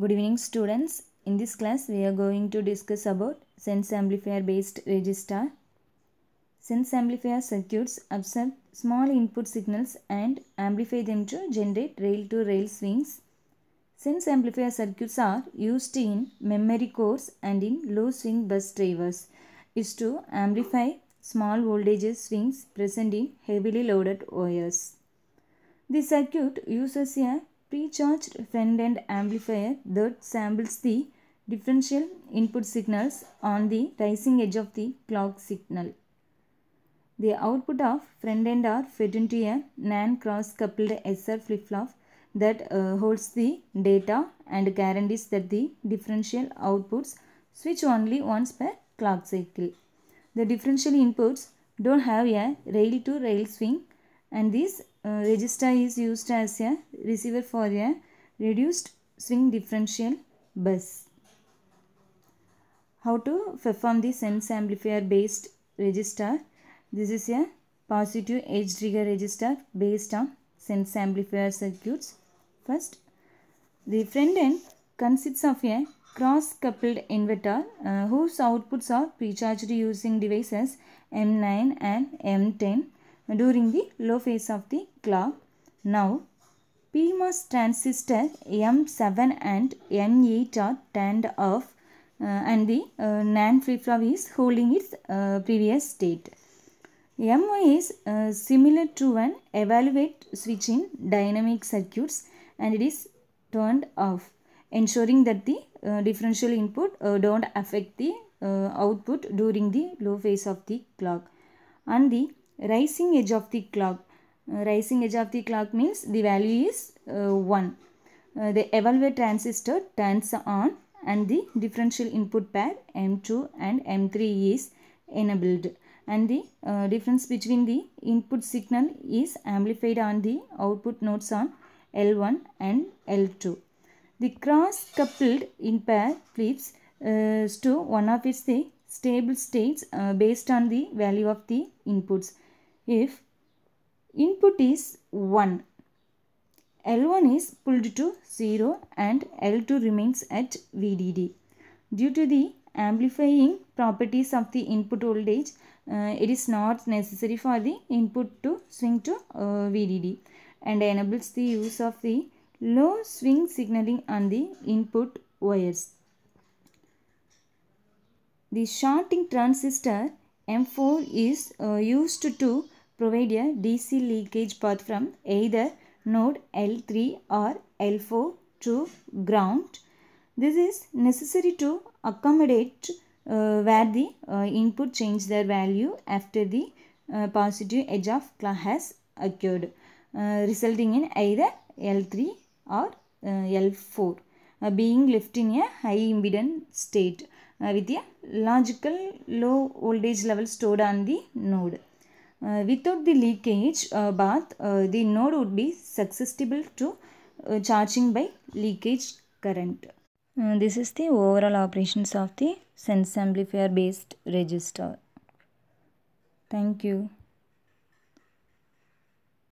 Good evening students. In this class we are going to discuss about sense amplifier based register. Sense amplifier circuits absorb small input signals and amplify them to generate rail to rail swings. Sense amplifier circuits are used in memory cores and in low swing bus drivers is to amplify small voltage swings present in heavily loaded wires. The circuit uses a pre front-end amplifier that samples the differential input signals on the rising edge of the clock signal. The output of front-end are fed into a NAND cross-coupled SR flip-flop that uh, holds the data and guarantees that the differential outputs switch only once per clock cycle. The differential inputs don't have a rail-to-rail -rail swing and this uh, register is used as a receiver for a reduced swing differential bus. How to perform the sense amplifier based register? This is a positive edge trigger register based on sense amplifier circuits. First, the front end consists of a cross-coupled inverter uh, whose outputs are precharged using devices M9 and M10 during the low phase of the clock. Now, PMOS transistor M7 and M 8 are turned off uh, and the uh, NAND flip-flop is holding its uh, previous state. MO is uh, similar to an evaluate switch in dynamic circuits and it is turned off ensuring that the uh, differential input uh, don't affect the uh, output during the low phase of the clock and the rising edge of the clock. Uh, rising edge of the clock means the value is uh, 1. Uh, the evaluate transistor turns on and the differential input pair M2 and M3 is enabled and the uh, difference between the input signal is amplified on the output nodes on L1 and L2. The cross coupled in pair flips uh, to one of its the uh, stable states uh, based on the value of the inputs if input is 1 L1 is pulled to 0 and L2 remains at VDD. Due to the amplifying properties of the input voltage, uh, it is not necessary for the input to swing to uh, VDD and enables the use of the low swing signaling on the input wires. The shorting transistor M4 is uh, used to provide a DC leakage path from either node L3 or L4 to ground. This is necessary to accommodate uh, where the uh, input change their value after the uh, positive edge of clock has occurred uh, resulting in either L3 or uh, L4 uh, being left in a high impedance state with a logical low voltage level stored on the node. Uh, without the leakage uh, bath, uh, the node would be susceptible to charging by leakage current. this is the overall operations of the sense amplifier based resistor. Thank you.